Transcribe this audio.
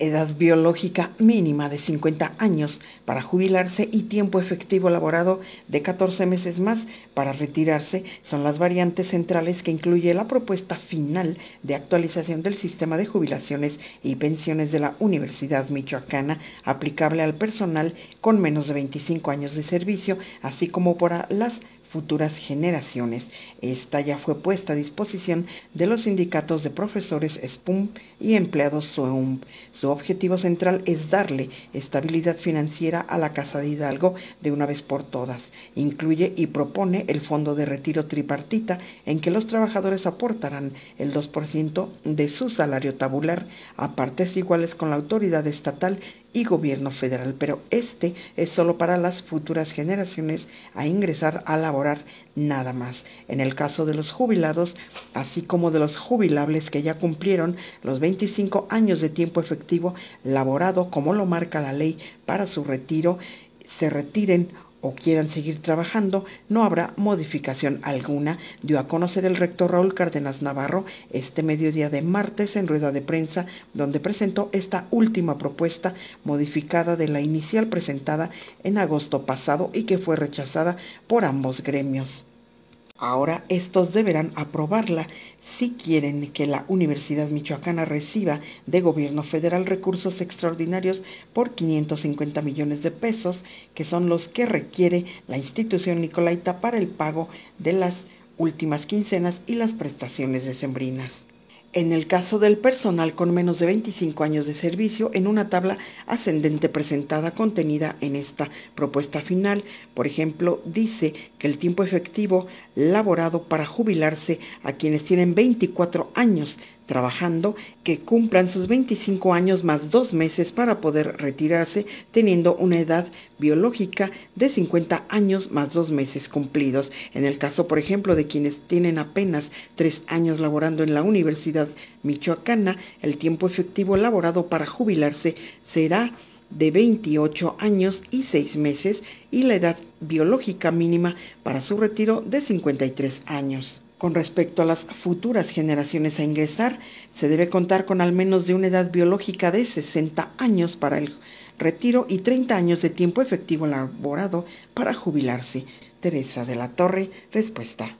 edad biológica mínima de 50 años para jubilarse y tiempo efectivo laborado de 14 meses más para retirarse son las variantes centrales que incluye la propuesta final de actualización del sistema de jubilaciones y pensiones de la Universidad Michoacana aplicable al personal con menos de 25 años de servicio, así como para las futuras generaciones. Esta ya fue puesta a disposición de los sindicatos de profesores SPUM y empleados SUEUM. Su objetivo central es darle estabilidad financiera a la Casa de Hidalgo de una vez por todas. Incluye y propone el fondo de retiro tripartita en que los trabajadores aportarán el 2% de su salario tabular a partes iguales con la autoridad estatal y gobierno federal, pero este es solo para las futuras generaciones a ingresar a laborar nada más. En el caso de los jubilados, así como de los jubilables que ya cumplieron los 25 años de tiempo efectivo laborado, como lo marca la ley para su retiro, se retiren o quieran seguir trabajando, no habrá modificación alguna, dio a conocer el rector Raúl Cárdenas Navarro este mediodía de martes en rueda de prensa, donde presentó esta última propuesta modificada de la inicial presentada en agosto pasado y que fue rechazada por ambos gremios. Ahora estos deberán aprobarla si quieren que la Universidad Michoacana reciba de gobierno federal recursos extraordinarios por 550 millones de pesos, que son los que requiere la institución Nicolaita para el pago de las últimas quincenas y las prestaciones decembrinas en el caso del personal con menos de 25 años de servicio en una tabla ascendente presentada contenida en esta propuesta final. Por ejemplo, dice que el tiempo efectivo laborado para jubilarse a quienes tienen 24 años trabajando que cumplan sus 25 años más dos meses para poder retirarse teniendo una edad biológica de 50 años más dos meses cumplidos. En el caso, por ejemplo, de quienes tienen apenas tres años laborando en la Universidad Michoacana, el tiempo efectivo elaborado para jubilarse será de 28 años y seis meses y la edad biológica mínima para su retiro de 53 años. Con respecto a las futuras generaciones a ingresar, se debe contar con al menos de una edad biológica de 60 años para el retiro y 30 años de tiempo efectivo elaborado para jubilarse. Teresa de la Torre, respuesta.